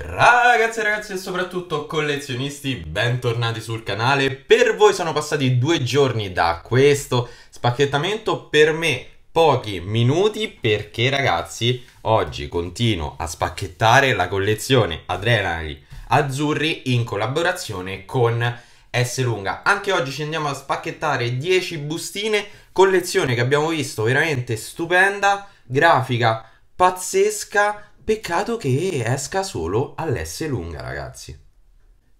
Ragazzi e ragazzi e soprattutto collezionisti, bentornati sul canale. Per voi sono passati due giorni da questo spacchettamento, per me pochi minuti perché ragazzi oggi continuo a spacchettare la collezione Adrenali Azzurri in collaborazione con S lunga. Anche oggi ci andiamo a spacchettare 10 bustine, collezione che abbiamo visto veramente stupenda, grafica pazzesca Peccato che esca solo all'S lunga, ragazzi.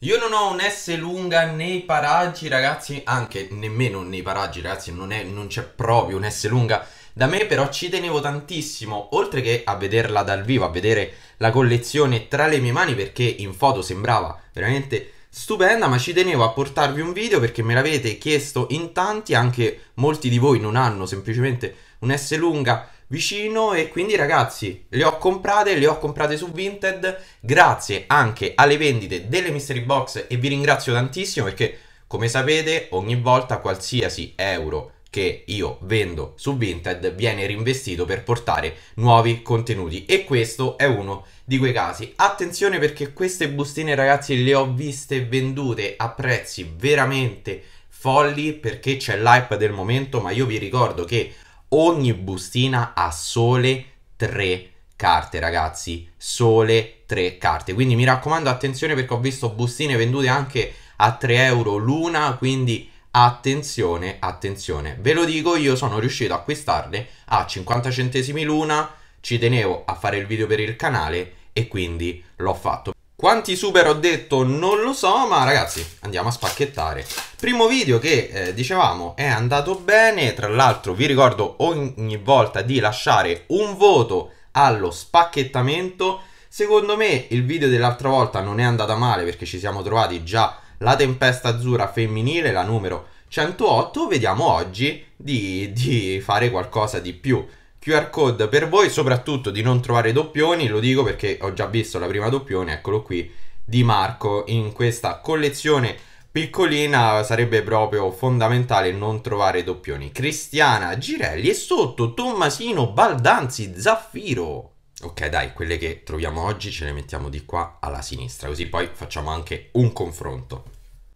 Io non ho un S lunga nei paraggi, ragazzi, anche nemmeno nei paraggi, ragazzi, non, è, non c'è proprio un S lunga. Da me però ci tenevo tantissimo, oltre che a vederla dal vivo, a vedere la collezione tra le mie mani, perché in foto sembrava veramente stupenda, ma ci tenevo a portarvi un video perché me l'avete chiesto in tanti, anche molti di voi non hanno semplicemente un S lunga vicino e quindi ragazzi le ho comprate, le ho comprate su Vinted grazie anche alle vendite delle mystery box e vi ringrazio tantissimo perché come sapete ogni volta qualsiasi euro che io vendo su Vinted viene reinvestito per portare nuovi contenuti e questo è uno di quei casi. Attenzione perché queste bustine ragazzi le ho viste vendute a prezzi veramente folli perché c'è l'hype del momento ma io vi ricordo che Ogni bustina ha sole 3 carte, ragazzi. Sole 3 carte. Quindi mi raccomando, attenzione perché ho visto bustine vendute anche a 3 euro l'una. Quindi attenzione, attenzione. Ve lo dico, io sono riuscito a acquistarle a 50 centesimi l'una. Ci tenevo a fare il video per il canale e quindi l'ho fatto. Quanti super ho detto non lo so, ma ragazzi andiamo a spacchettare. Primo video che eh, dicevamo è andato bene, tra l'altro vi ricordo ogni volta di lasciare un voto allo spacchettamento. Secondo me il video dell'altra volta non è andata male perché ci siamo trovati già la tempesta azzurra femminile, la numero 108. Vediamo oggi di, di fare qualcosa di più. QR code per voi, soprattutto di non trovare doppioni, lo dico perché ho già visto la prima doppione, eccolo qui, di Marco in questa collezione piccolina sarebbe proprio fondamentale non trovare doppioni. Cristiana Girelli e sotto Tommasino Baldanzi Zaffiro. Ok dai, quelle che troviamo oggi ce le mettiamo di qua alla sinistra, così poi facciamo anche un confronto.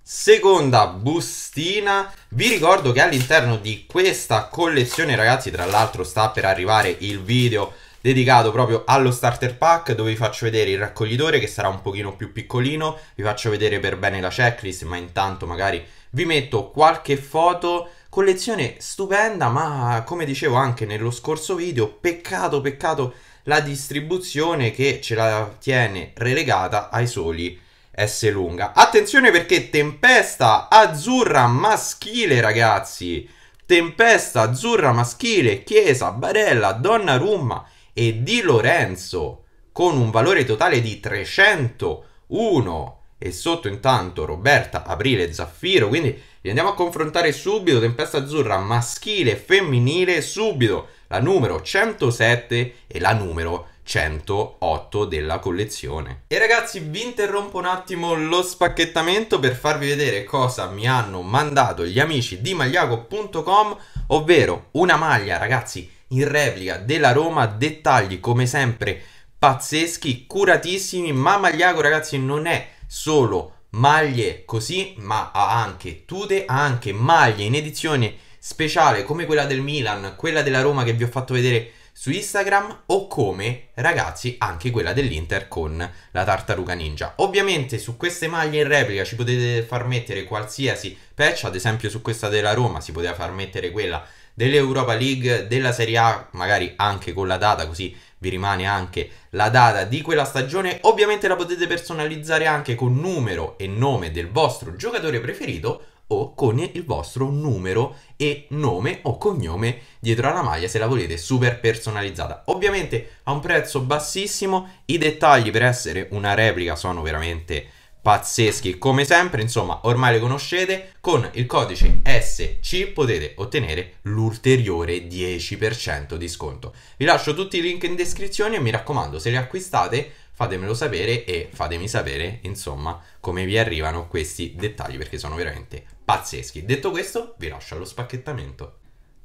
Seconda bustina, vi ricordo che all'interno di questa collezione ragazzi tra l'altro sta per arrivare il video dedicato proprio allo starter pack dove vi faccio vedere il raccoglitore che sarà un pochino più piccolino, vi faccio vedere per bene la checklist ma intanto magari vi metto qualche foto collezione stupenda ma come dicevo anche nello scorso video peccato peccato la distribuzione che ce la tiene relegata ai soli S lunga attenzione perché tempesta azzurra maschile ragazzi tempesta azzurra maschile chiesa barella donna rumma e Di Lorenzo con un valore totale di 301 e sotto intanto Roberta, Aprile, Zaffiro, quindi li andiamo a confrontare subito, Tempesta Azzurra maschile e femminile, subito la numero 107 e la numero 108 della collezione. E ragazzi vi interrompo un attimo lo spacchettamento per farvi vedere cosa mi hanno mandato gli amici di magliaco.com, ovvero una maglia ragazzi in replica della Roma, dettagli come sempre pazzeschi, curatissimi, ma Magliago ragazzi non è solo maglie così, ma ha anche tute, ha anche maglie in edizione speciale come quella del Milan, quella della Roma che vi ho fatto vedere su Instagram o come ragazzi anche quella dell'Inter con la tartaruga ninja. Ovviamente su queste maglie in replica ci potete far mettere qualsiasi patch, ad esempio su questa della Roma si poteva far mettere quella dell'Europa League, della Serie A, magari anche con la data, così vi rimane anche la data di quella stagione. Ovviamente la potete personalizzare anche con numero e nome del vostro giocatore preferito o con il vostro numero e nome o cognome dietro alla maglia se la volete super personalizzata. Ovviamente a un prezzo bassissimo, i dettagli per essere una replica sono veramente pazzeschi come sempre insomma ormai le conoscete con il codice SC potete ottenere l'ulteriore 10% di sconto vi lascio tutti i link in descrizione e mi raccomando se li acquistate fatemelo sapere e fatemi sapere insomma come vi arrivano questi dettagli perché sono veramente pazzeschi detto questo vi lascio allo spacchettamento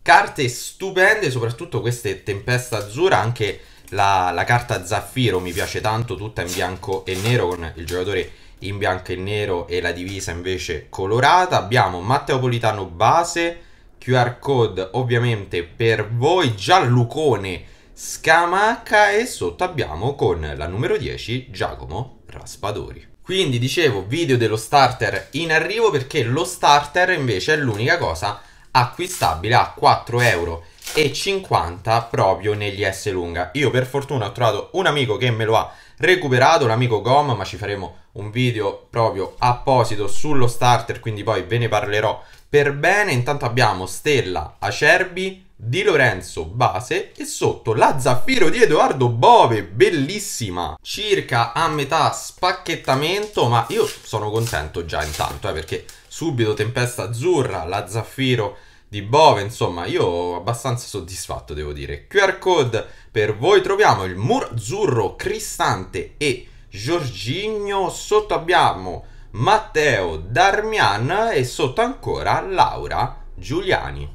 carte stupende soprattutto queste tempesta azzurra anche la, la carta zaffiro mi piace tanto tutta in bianco e nero con il giocatore in bianco e nero e la divisa invece colorata. Abbiamo Matteo Politano base, QR code ovviamente per voi, giallucone Scamacca e sotto abbiamo con la numero 10 Giacomo Raspadori. Quindi dicevo video dello starter in arrivo perché lo starter invece è l'unica cosa acquistabile a 4 euro e 50 proprio negli S lunga. Io per fortuna ho trovato un amico che me lo ha recuperato, l'amico Gom, ma ci faremo un video proprio apposito sullo starter, quindi poi ve ne parlerò per bene. Intanto abbiamo Stella Acerbi, Di Lorenzo Base e sotto la Zaffiro di Edoardo Bove, bellissima! Circa a metà spacchettamento, ma io sono contento già intanto, eh, perché subito Tempesta Azzurra, la Zaffiro di Bove, insomma, io abbastanza soddisfatto devo dire. QR code per voi troviamo il Murzurro, Cristante e Giorgigno, sotto abbiamo Matteo Darmian e sotto ancora Laura Giuliani.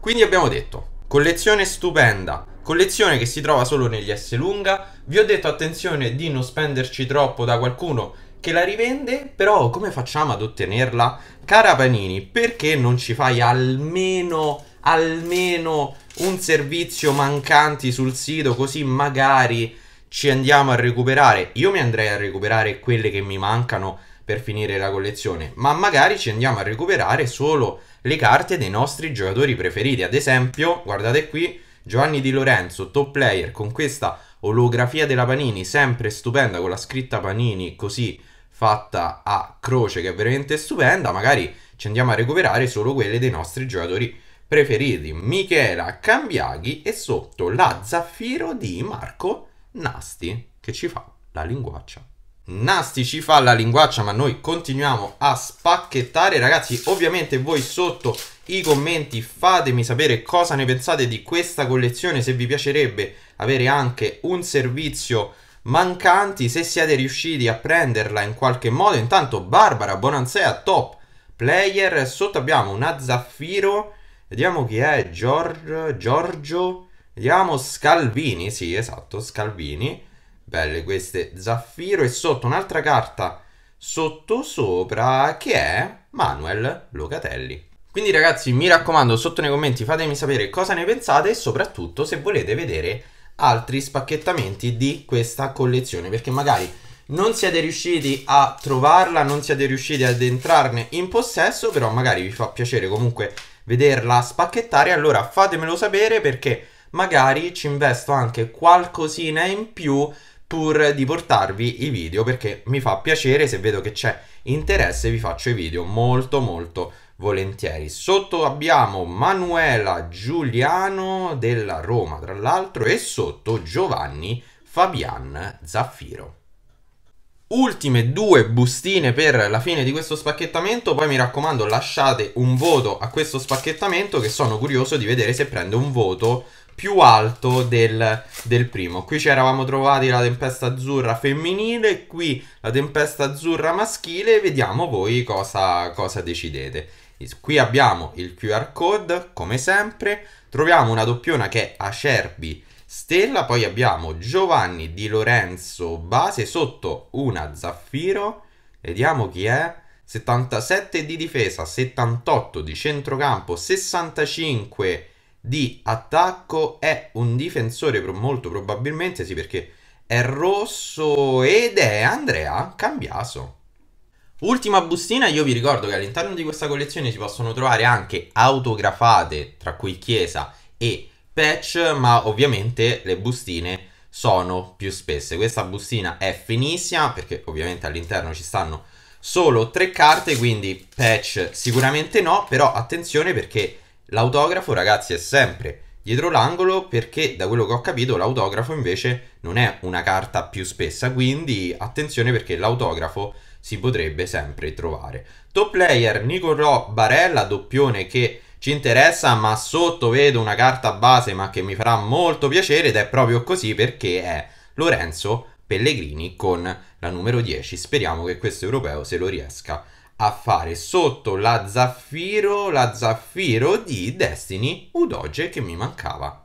Quindi abbiamo detto, collezione stupenda, collezione che si trova solo negli S lunga, vi ho detto attenzione di non spenderci troppo da qualcuno che la rivende, però come facciamo ad ottenerla? Cara Panini, perché non ci fai almeno, almeno un servizio mancanti sul sito così magari ci andiamo a recuperare? Io mi andrei a recuperare quelle che mi mancano per finire la collezione, ma magari ci andiamo a recuperare solo le carte dei nostri giocatori preferiti. Ad esempio, guardate qui, Giovanni Di Lorenzo, top player, con questa olografia della Panini, sempre stupenda, con la scritta Panini così fatta a croce che è veramente stupenda, magari ci andiamo a recuperare solo quelle dei nostri giocatori preferiti, Michela Cambiaghi e sotto la Zaffiro di Marco Nasti, che ci fa la linguaccia. Nasti ci fa la linguaccia, ma noi continuiamo a spacchettare. Ragazzi, ovviamente voi sotto i commenti fatemi sapere cosa ne pensate di questa collezione, se vi piacerebbe avere anche un servizio mancanti, se siete riusciti a prenderla in qualche modo, intanto Barbara Bonansea top player, sotto abbiamo una Zaffiro, vediamo chi è, Gior- Giorgio, vediamo Scalvini, sì esatto, Scalvini, belle queste Zaffiro e sotto un'altra carta sotto sopra che è Manuel Locatelli. Quindi ragazzi mi raccomando sotto nei commenti fatemi sapere cosa ne pensate e soprattutto se volete vedere altri spacchettamenti di questa collezione perché magari non siete riusciti a trovarla, non siete riusciti ad entrarne in possesso, però magari vi fa piacere comunque vederla spacchettare, allora fatemelo sapere perché magari ci investo anche qualcosina in più pur di portarvi i video perché mi fa piacere se vedo che c'è interesse vi faccio i video molto molto volentieri. Sotto abbiamo Manuela Giuliano della Roma, tra l'altro, e sotto Giovanni Fabian Zaffiro. Ultime due bustine per la fine di questo spacchettamento, poi mi raccomando lasciate un voto a questo spacchettamento che sono curioso di vedere se prende un voto più alto del, del, primo. Qui ci eravamo trovati la tempesta azzurra femminile, qui la tempesta azzurra maschile, vediamo voi cosa, cosa decidete. Qui abbiamo il QR code, come sempre, troviamo una doppiona che è Acerbi Stella, poi abbiamo Giovanni Di Lorenzo base sotto una Zaffiro, vediamo chi è, 77 di difesa, 78 di centrocampo, 65 di attacco, è un difensore molto probabilmente, sì perché è rosso ed è Andrea Cambiaso. Ultima bustina, io vi ricordo che all'interno di questa collezione si possono trovare anche autografate, tra cui Chiesa e patch, ma ovviamente le bustine sono più spesse. Questa bustina è finissima perché ovviamente all'interno ci stanno solo tre carte, quindi patch sicuramente no, però attenzione perché l'autografo ragazzi è sempre dietro l'angolo perché da quello che ho capito l'autografo invece non è una carta più spessa, quindi attenzione perché l'autografo si potrebbe sempre trovare. Top player Nicolò Barella, doppione che ci interessa, ma sotto vedo una carta base ma che mi farà molto piacere ed è proprio così perché è Lorenzo Pellegrini con la numero 10. Speriamo che questo europeo se lo riesca a fare sotto la Zaffiro, la Zaffiro di Destiny Udoge che mi mancava.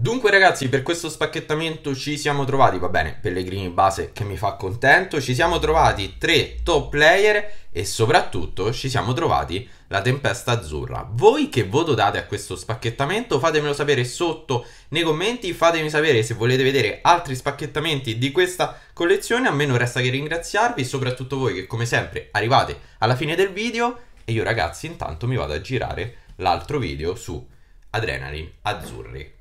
Dunque ragazzi per questo spacchettamento ci siamo trovati, va bene, Pellegrini base che mi fa contento, ci siamo trovati tre top player e soprattutto ci siamo trovati la tempesta azzurra. Voi che voto date a questo spacchettamento? Fatemelo sapere sotto nei commenti, fatemi sapere se volete vedere altri spacchettamenti di questa collezione, a me non resta che ringraziarvi, soprattutto voi che come sempre arrivate alla fine del video e io ragazzi intanto mi vado a girare l'altro video su Adrenaline Azzurri.